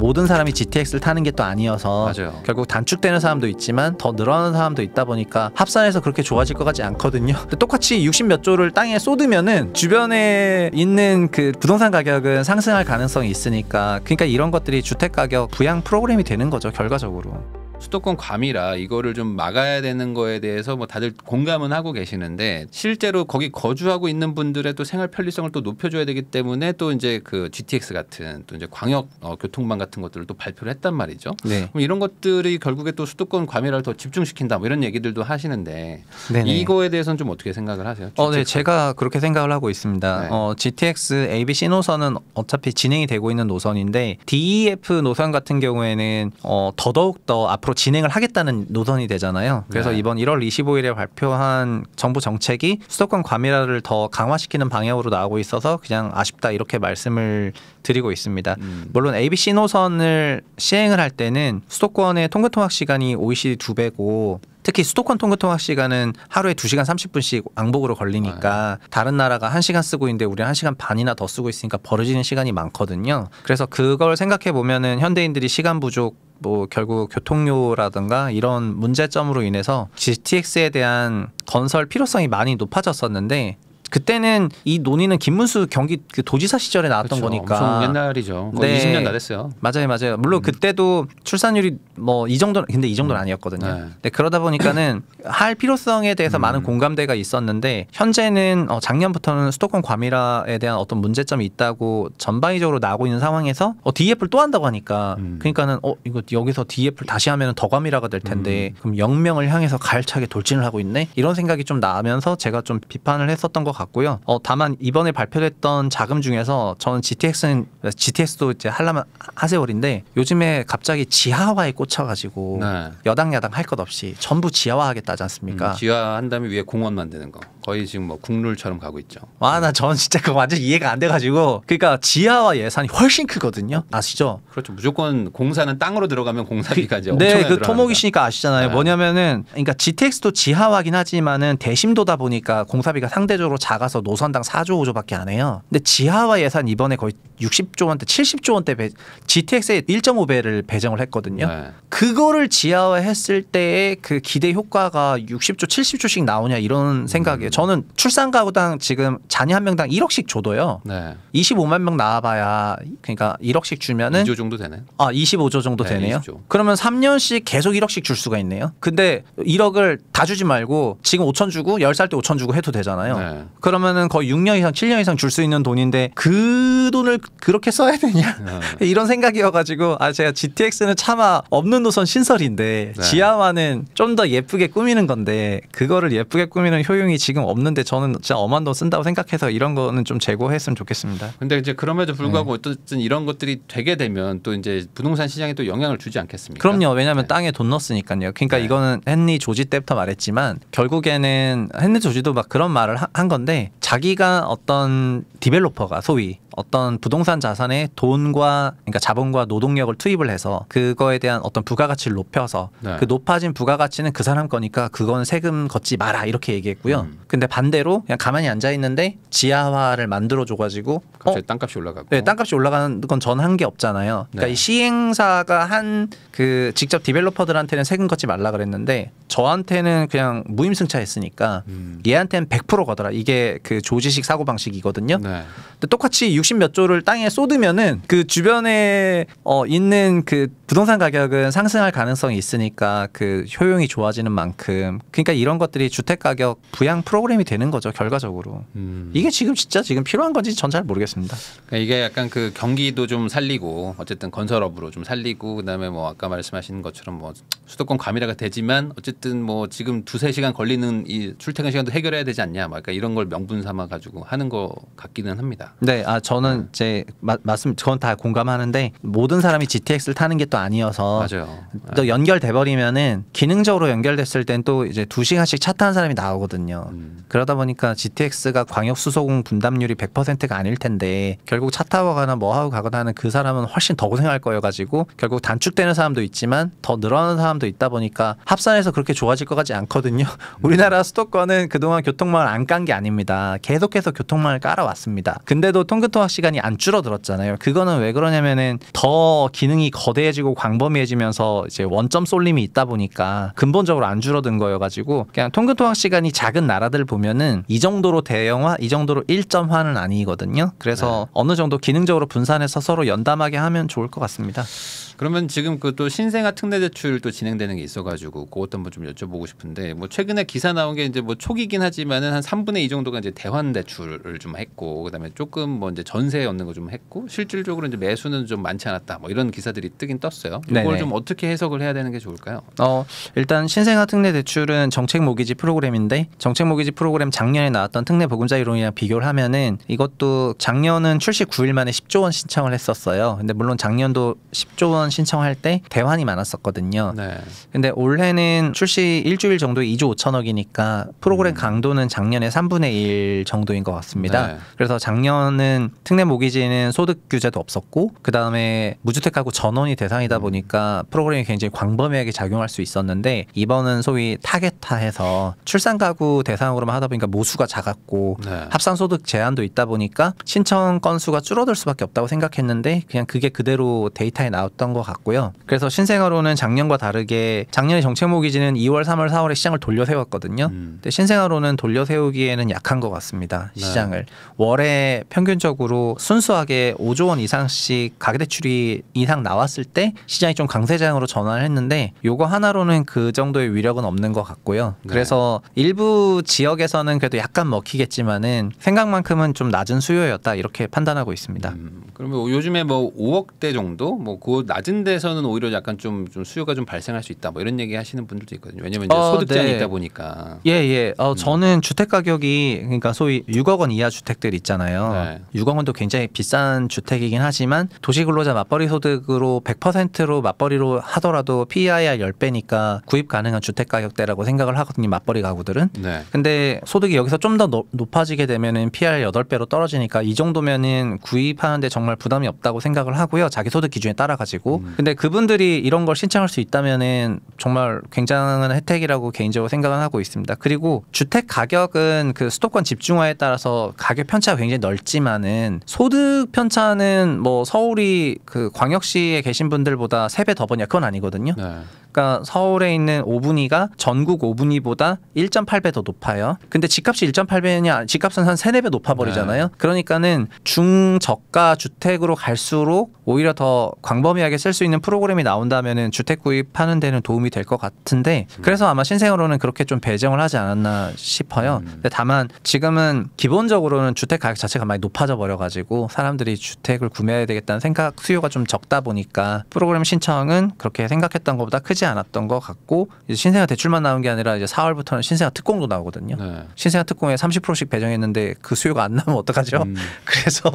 모든 사람이 GTX를 타는 게 또 아니어서 맞아요. 결국 단축되는 사람도 있지만 더 늘어나는 사람도 있다 보니까 합산해서 그렇게 좋아질 것 같지 않거든요. 똑같이 60몇 조를 땅에 쏟으면은 주변에 있는 그 부동산 가격은 상승할 가능성이 있으니까 그러니까 이런 것들이 주택 가격 부양 프로그램이 되는 거죠 결과적으로. 수도권 과밀화 이거를 좀 막아야 되는 거에 대해서 뭐 다들 공감은 하고 계시는데 실제로 거기 거주하고 있는 분들의 또 생활 편리성을 또 높여줘야 되기 때문에 또 이제 그 GTX 같은 또 이제 광역 어, 교통망 같은 것들을 또 발표를 했단 말이죠. 네. 그럼 이런 것들이 결국에 또 수도권 과밀화를 더 집중시킨다 뭐 이런 얘기들도 하시는데 네네. 네. 이거에 대해서는 좀 어떻게 생각을 하세요? 어, 네, 제가 그렇게 생각을 하고 있습니다. 네. 어, GTX ABC 노선은 어차피 진행이 되고 있는 노선인데 DEF 노선 같은 경우에는 어, 더더욱 더 앞으로 앞으로 진행을 하겠다는 노선이 되잖아요. 그래서 네. 이번 1월 25일에 발표한 정부 정책이 수도권 과밀화를 더 강화시키는 방향으로 나오고 있어서 그냥 아쉽다 이렇게 말씀을 드리고 있습니다. 음. 물론 ABC 노선을 시행을 할 때는 수도권의 통근 통학 시간이 OECD 두 배고 특히 수도권 통근 통학 시간은 하루에 2시간3 0 분씩 왕복으로 걸리니까 아, 네. 다른 나라가 1시간 쓰고 있는데 우리 1시간 반이나 더 쓰고 있으니까 벌어지는 시간이 많거든요. 그래서 그걸 생각해 보면은 현대인들이 시간 부족 뭐 결국 교통료라든가 이런 문제점으로 인해서 GTX에 대한 건설 필요성이 많이 높아졌었는데 그때는 이 논의는 김문수 경기 그 도지사 시절에 나왔던 그렇죠. 거니까 옛날이죠. 네. 20년 다 됐어요. 맞아요, 맞아요. 물론 음. 그때도 출산율이 뭐 이 정도 근데 이 정도는 음. 아니었거든요. 네. 근데 그러다 보니까는 할 필요성에 대해서 음. 많은 공감대가 있었는데 현재는 어, 작년부터는 수도권 과밀화에 대한 어떤 문제점이 있다고 전방위적으로 나오고 있는 상황에서 어, DF를 또 한다고 하니까 음. 그러니까는 어 이거 여기서 DF를 다시 하면 더 과밀화가 될 텐데 음. 그럼 영명을 향해서 갈차게 돌진을 하고 있네 이런 생각이 좀 나면서 제가 좀 비판을 했었던 것. 같고요. 어, 다만 이번에 발표됐던 자금 중에서 저는 GTX는 GTX도 이제 할라면 하세월인데 요즘에 갑자기 지하화에 꽂혀가지고 네. 여당 야당 할 것 없이 전부 지하화하겠다지 않습니까? 음, 지하한 다음에 위에 공원 만드는 거 거의 지금 뭐 국룰처럼 가고 있죠. 아나 저는 진짜 그거 완전 이해가 안 돼가지고 그러니까 지하화 예산이 훨씬 크거든요. 아시죠? 그렇죠. 무조건 공사는 땅으로 들어가면 공사비가 이제 그, 네, 그 토목이시니까 아시잖아요. 네. 뭐냐면은 그러니까 GTX도 지하화긴 하지만은 대심도다 보니까 공사비가 상대적으로 작아서 노선당 4조 5조밖에 안 해요. 근데 지하화 예산 이번에 거의 60조 원대 70조 원대 배, GTX의 1.5배를 배정을 했거든요. 네. 그거를 지하화 했을 때의 그 기대 효과가 60조 70조씩 나오냐 이런 생각이에요. 음. 저는 출산 가구당 지금 자녀 한 명당 1억씩 줘도요. 네. 25만 명 나와봐야 그러니까 1억씩 주면은 2조 정도 되네. 아 25조 정도 네, 되네요. 20조. 그러면 3년씩 계속 1억씩 줄 수가 있네요. 근데 1억을 다 주지 말고 지금 5천 주고 10살 때 5천 주고 해도 되잖아요. 네. 그러면은 거의 6년 이상, 7년 이상 줄 수 있는 돈인데 그 돈을 그렇게 써야 되냐 네. 이런 생각이어가지고 아 제가 GTX는 차마 없는 노선 신설인데 네. 지하화는 좀 더 예쁘게 꾸미는 건데 그거를 예쁘게 꾸미는 효용이 지금 없는데 저는 진짜 엄한 돈 쓴다고 생각해서 이런 거는 좀 제고했으면 좋겠습니다. 근데 이제 그럼에도 불구하고 네. 어쨌든 이런 것들이 되게 되면 또 이제 부동산 시장에 또 영향을 주지 않겠습니까? 그럼요. 왜냐하면 네. 땅에 돈 넣었으니까요. 그러니까 네. 이거는 헨리 조지 때부터 말했지만 결국에는 헨리 조지도 막 그런 말을 한 건데. 하데 자기가 어떤 디벨로퍼가 소위 어떤 부동산 자산에 돈과 그러니까 자본과 노동력을 투입을 해서 그거에 대한 어떤 부가가치를 높여서 네. 그 높아진 부가가치는 그 사람 거니까 그건 세금 걷지 마라 이렇게 얘기했고요. 음. 근데 반대로 그냥 가만히 앉아 있는데 지하화를 만들어 줘 가지고 갑자기 어? 땅값이 올라가고 네, 땅값이 올라가는 건 전 한 게 없잖아요. 그러니까 네. 이 시행사가 한 그 직접 디벨로퍼들한테는 세금 걷지 말라 그랬는데 저한테는 그냥 무임승차했으니까 음. 얘한테는 100% 거더라. 이게 그 조지식 사고 방식이거든요. 네. 근데 똑같이 60몇 조를 땅에 쏟으면은 그 주변에 어 있는 그 부동산 가격은 상승할 가능성이 있으니까 그 효용이 좋아지는 만큼 그러니까 이런 것들이 주택 가격 부양 프로그램이 되는 거죠 결과적으로. 음. 이게 지금 진짜 지금 필요한 건지 전 잘 모르겠습니다. 그러니까 이게 약간 그 경기도 좀 살리고 어쨌든 건설업으로 좀 살리고 그다음에 뭐 아까 말씀하신 것처럼 뭐 수도권 과밀화가 되지만 어쨌든 뭐 지금 두세 시간 걸리는 이 출퇴근 시간도 해결해야 되지 않냐. 막 뭐 그러니까 이런 걸 명분 삼아 가지고 하는 것 같기는 합니다. 네, 아 저는 네. 이제 마, 말씀 저건다 공감하는데 모든 사람이 GTX를 타는 게 또 아니어서 맞아요. 또 네. 연결돼 버리면은 기능적으로 연결됐을 땐 또 이제 두 시간씩 차 타는 사람이 나오거든요. 음. 그러다 보니까 GTX가 광역 수소공 분담률이 100%가 아닐 텐데 결국 차 타고 가나 거뭐 하고 가거나 하는 그 사람은 훨씬 더 고생할 거여 가지고 결국 단축되는 사람도 있지만 더 늘어나는 사람도 있다 보니까 합산해서 그렇게 좋아질 것 같지 않거든요. 우리나라 수도권은 그동안 교통망을 안 깐 게 아닙니다. 겁니다. 계속해서 교통망을 깔아왔습니다. 근데도 통근통학 시간이 안 줄어들었잖아요. 그거는 왜 그러냐면은 더 기능이 거대해지고 광범위해지면서 이제 원점 쏠림이 있다 보니까 근본적으로 안 줄어든 거여가지고 그냥 통근통학 시간이 작은 나라들 보면은 이 정도로 대형화, 이 정도로 1점화는 아니거든요. 그래서 네. 어느 정도 기능적으로 분산해서 서로 연담하게 하면 좋을 것 같습니다. 그러면 지금 그 또 신생아 특례 대출 도 진행되는 게 있어가지고 그것도 한번 좀 여쭤보고 싶은데 뭐 최근에 기사 나온 게 이제 뭐 초기긴 하지만은 한3분의2 정도 정도가 이제 대환 대출을 좀 했고 그다음에 조금 뭐 이제 전세 얻는 거 좀 했고 실질적으로 이제 매수는 좀 많지 않았다. 뭐 이런 기사들이 뜨긴 떴어요. 이걸 좀 어떻게 해석을 해야 되는 게 좋을까요? 어, 일단 신생아 특례 대출은 정책 모기지 프로그램인데 정책 모기지 프로그램 작년에 나왔던 특례 보금자 이론이랑 비교를 하면은 이것도 작년은 출시 9일 만에 10조 원 신청을 했었어요. 근데 물론 작년도 10조 원 신청할 때 대환이 많았었거든요. 네. 근데 올해는 출시 일주일 정도 2조 5천억이니까 프로그램 음. 강도는 작년에 3분의 1 1 정도인 것 같습니다. 네. 그래서 작년은 특례 모기지는 소득 규제도 없었고 그 다음에 무주택하고 전원이 대상이다 음. 보니까 프로그램이 굉장히 광범위하게 작용할 수 있었는데 이번은 소위 타겟화해서 출산 가구 대상으로만 하다 보니까 모수가 작았고 네. 합산 소득 제한도 있다 보니까 신청 건수가 줄어들 수밖에 없다고 생각했는데 그냥 그게 그대로 데이터에 나왔던 것 같고요. 그래서 신생아로는 작년과 다르게 작년에 정책 모기지는 2월, 3월, 4월에 시장을 돌려 세웠거든요. 음. 근데 신생아로는 돌려 세우기에는 약 약한 것 같습니다. 네. 시장을 네. 월에 평균적으로 순수하게 5조 원 이상씩 가계대출이 이상 나왔을 때 시장이 좀 강세장으로 전환을 했는데 요거 하나로는 그 정도의 위력은 없는 것 같고요. 네. 그래서 일부 지역에서는 그래도 약간 먹히겠지만은 생각만큼은 좀 낮은 수요였다 이렇게 판단하고 있습니다. 음, 그러면 뭐 요즘에 뭐 5억대 정도 뭐 그 낮은 데서는 오히려 약간 좀, 좀 수요가 좀 발생할 수 있다 뭐 이런 얘기 하시는 분들도 있거든요. 왜냐면 이제 어, 소득제이 네. 있다 보니까. 예 예. 어, 음. 저는 주택 가격이 그러니까 소위 6억 원 이하 주택들 있잖아요. 네. 6억 원도 굉장히 비싼 주택이긴 하지만 도시근로자 맞벌이 소득으로 100%로 맞벌이로 하더라도 PIR e 10배니까 구입 가능한 주택 가격대라고 생각을 하거든요. 맞벌이 가구들은. 네. 근데 소득이 여기서 좀 더 높아지게 되면은 PIR e 8배로 떨어지니까 이 정도면은 구입하는데 정말 부담이 없다고 생각을 하고요. 자기 소득 기준에 따라 가지고. 음. 근데 그분들이 이런 걸 신청할 수 있다면은 정말 굉장한 혜택이라고 개인적으로 생각을 하고 있습니다. 그리고 주택 가격은 그 수도권 집중화에 따라서 가격 편차가 굉장히 넓지만은 소득 편차는 뭐 서울이 그 광역시에 계신 분들보다 세 배더 버냐 그건 아니거든요. 네. 그까 그러니까 서울에 있는 5분위가 전국 5분위보다 1.8배 더 높아요. 근데 집값이 1.8배냐 집값은 한 3, 4배 높아 버리잖아요. 네. 그러니까는 중저가 주택으로 갈수록 오히려 더 광범위하게 쓸 수 있는 프로그램이 나온다면은 주택 구입하는 데는 도움이 될 것 같은데 음. 그래서 아마 신생으로는 그렇게 좀 배정을 하지 않았나 싶어요. 음. 근데 다만 지금은 기본적으로는 주택 가격 자체가 많이 높아져 버려 가지고 사람들이 주택을 구매해야 되겠다는 생각 수요가 좀 적다 보니까 프로그램 신청은 그렇게 생각했던 것보다 크지 않았던 것 같고 이제 신생아 대출만 나온 게 아니라 이제 4월부터는 신생아 특공도 나오거든요. 네. 신생아 특공에 30%씩 배정했는데 그 수요가 안 나면 어떡하죠? 음. 그래서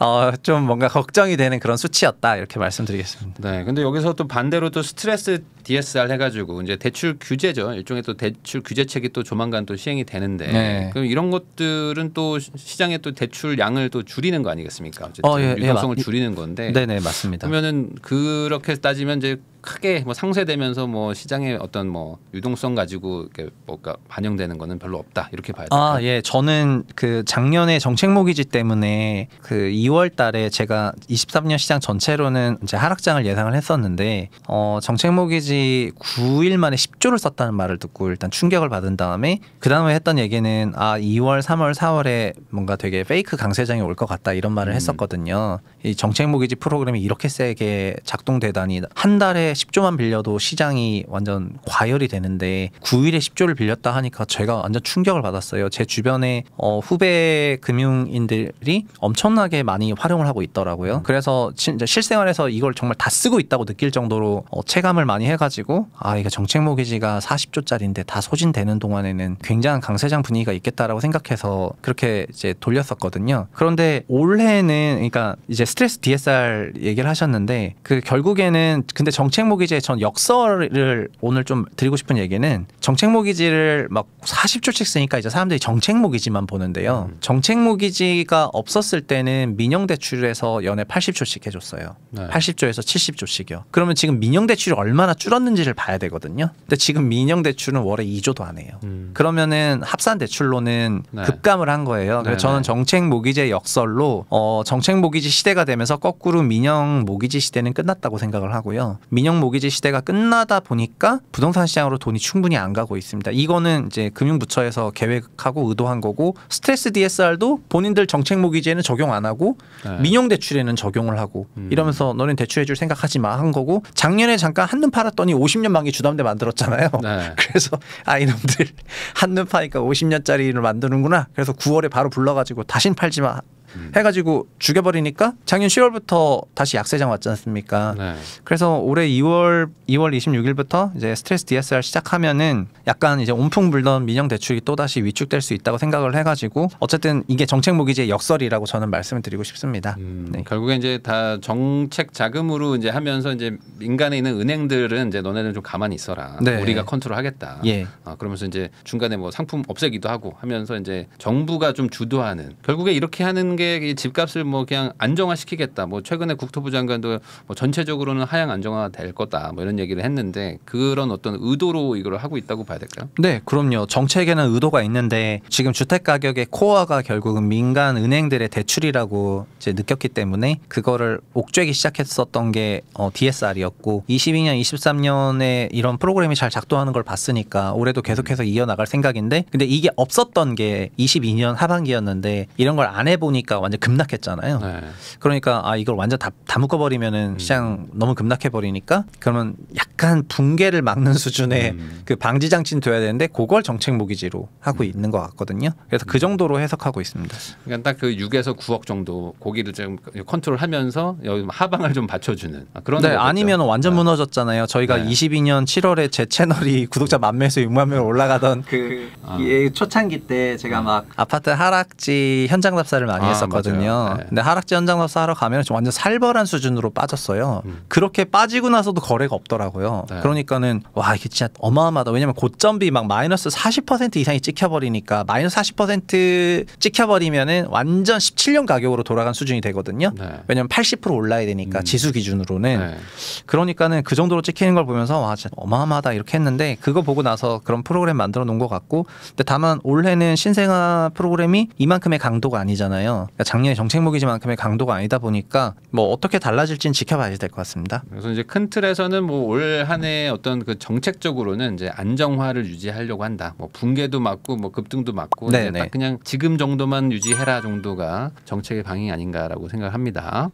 어, 좀 뭔가 걱정이 되는 그런 수치였다 이렇게 말씀드리겠습니다. 네, 근데 여기서 또 반대로 또 스트레스 DSR 해가지고 이제 대출 규제죠. 일종의 또 대출 규제책이 또 조만간 또 시행이 되는데 네. 그럼 이런 것들은 또시장에또 대출 양을 또 줄이는 거 아니겠습니까? 어 어, 예, 유동성을 예, 줄이는 건데. 네, 네, 맞습니다. 그러면은 그렇게 따지면 이제 크게 뭐 상쇄되면서 뭐 시장의 어떤 뭐 유동성 가지고 이렇게 뭔가 반영되는 거는 별로 없다 이렇게 봐야 될까요? 아 예, 저는 그 작년에 정책 모기지 때문에 그 2월달에 제가 23년 시장 전체로는 이제 하락장을 예상을 했었는데 어 정책 모기지 9일 만에 10조를 썼다는 말을 듣고 일단 충격을 받은 다음에 그 다음에 했던 얘기는 아 2월, 3월, 4월에 뭔가 되게 페이크 강세장이 올 것 같다 이런 말을 음. 했었거든요. 이 정책 모기지 프로그램이 이렇게 세게 작동되다니 한 달에 10조만 빌려도 시장이 완전 과열이 되는데 9일에 10조를 빌렸다 하니까 제가 완전 충격을 받았어요. 제 주변에 어, 후배 금융인들이 엄청나게 많이 활용을 하고 있더라고요. 음. 그래서 진 실생활에서 이걸 정말 다 쓰고 있다고 느낄 정도로 어, 체감을 많이 해가지고 아 이거 정책 모기지가 40조짜리인데 다 소진되는 동안에는 굉장한 강세장 분위기가 있겠다라고 생각해서 그렇게 이제 돌렸었거든요. 그런데 올해는 그러니까 이제 스트레스 DSR 얘기를 하셨는데 그 결국에는 근데 정책 정책모기제의전 역설을 오늘 좀 드리고 싶은 얘기는 정책모기지를 막 40줄씩 쓰니까 이제 사람들이 정책모기지만 보는데요. 음. 정책모기지가 없었을 때는 민영대출에서 연에 80조씩 해줬어요. 네. 80조에서 70조씩이요. 그러면 지금 민영대출이 얼마나 줄었는지를 봐야 되거든요. 근데 지금 민영대출은 월에 2조도 안 해요. 음. 그러면은 합산 대출로는 네. 급감을 한 거예요. 그래서 네 저는 네. 정책모기제 역설로 어, 정책모기지 시대가 되면서 거꾸로 민영모기지 시대는 끝났다고 생각을 하고요. 민영 신용 모기지 시대가 끝나다 보니까 부동산 시장으로 돈이 충분히 안 가고 있습니다. 이거는 이제 금융부처에서 계획하고 의도한 거고 스트레스 DSR도 본인들 정책 모기지에는 적용 안 하고 네. 민용 대출에는 적용을 하고 음. 이러면서 너는 대출해 줄 생각하지 마 한 거고 작년에 잠깐 한눈 팔았더니 50년 만기 주담대 만들었잖아요. 네. 그래서 아 이놈들 한눈 파니까 50년짜리를 만드는구나. 그래서 9월에 바로 불러 가지고 다신 팔지 마 음. 해가지고 죽여버리니까 작년 10월부터 다시 약세장 왔지 않습니까? 네. 그래서 올해 2월 2월 26일부터 이제 스트레스 DSR 시작하면은 약간 이제 온풍 불던 민영 대출이 또 다시 위축될 수 있다고 생각을 해가지고 어쨌든 이게 정책 모기지의 역설이라고 저는 말씀을 드리고 싶습니다. 음, 네. 결국에 이제 다 정책 자금으로 이제 하면서 이제 민간에 있는 은행들은 이제 너네는 좀 가만히 있어라. 네. 우리가 컨트롤하겠다. 예. 아, 그러면서 이제 중간에 뭐 상품 없애기도 하고 하면서 이제 정부가 좀 주도하는 결국에 이렇게 하는 게미 집값을 뭐 그냥 안정화시키겠다. 뭐 최근에 국토부 장관도 뭐 전체적으로는 하향 안정화 될 거다. 뭐 이런 얘기를 했는데 그런 어떤 의도로 이걸 하고 있다고 봐야 될까요? 네, 그럼요. 정책에는 의도가 있는데 지금 주택 가격의 코어가 결국은 민간 은행들의 대출이라고 이제 느꼈기 때문에 그거를 옥죄기 시작했었던 게 어, DSR이었고 22년, 23년에 이런 프로그램이 잘 작동하는 걸 봤으니까 올해도 계속해서 이어나갈 생각인데 근데 이게 없었던 게 22년 하반기였는데 이런 걸 안 해보니까 보니까 그러니까 완전 급락했잖아요. 네. 그러니까 아 이걸 완전 다, 다 묶어버리면은 음. 시장 너무 급락해 버리니까 그러면 약간 붕괴를 막는 수준의 음. 그 방지 장치는 둬야 되는데 그걸 정책 무기지로 하고 음. 있는 것 같거든요. 그래서 그 음. 정도로 해석하고 있습니다. 그러니까 딱 그 6에서 9억 정도 고기를 좀 컨트롤하면서 여기 하방을 좀 받쳐주는 아, 그런. 네, 아니면 완전 네. 무너졌잖아요. 저희가 네. 22년 7월에 제 채널이 음. 구독자 만 매수 서 6만 명 올라가던 그 아. 초창기 때 제가 음. 막 아파트 하락지 현장 답사를 많이 했. 아. 했었거든요. 네. 근데 하락지 현장 답사 하러 가면 좀 완전 살벌한 수준으로 빠졌어요. 음. 그렇게 빠지고 나서도 거래가 없더라고요. 네. 그러니까는 와 이게 진짜 어마어마하다. 왜냐면 고점비 막 마이너스 40% 이상이 찍혀버리니까 마이너스 40% 찍혀버리면은 완전 17년 가격으로 돌아간 수준이 되거든요. 네. 왜냐면 80% 올라야 되니까 음. 지수 기준으로는 네. 그러니까는 그 정도로 찍히는 걸 보면서 와 진짜 어마어마하다 이렇게 했는데 그거 보고 나서 그런 프로그램 만들어 놓은 것 같고 근데 다만 올해는 신생아 프로그램이 이만큼의 강도가 아니잖아요. 그러니까 작년에 정책 무기지만큼의 강도가 아니다 보니까 뭐 어떻게 달라질지는 지켜봐야 될 것 같습니다. 그래서 이제 큰 틀에서는 뭐 올 한해 어떤 그 정책적으로는 이제 안정화를 유지하려고 한다. 뭐 붕괴도 맞고 뭐 급등도 맞고 딱 그냥 지금 정도만 유지해라 정도가 정책의 방향이 아닌가라고 생각합니다.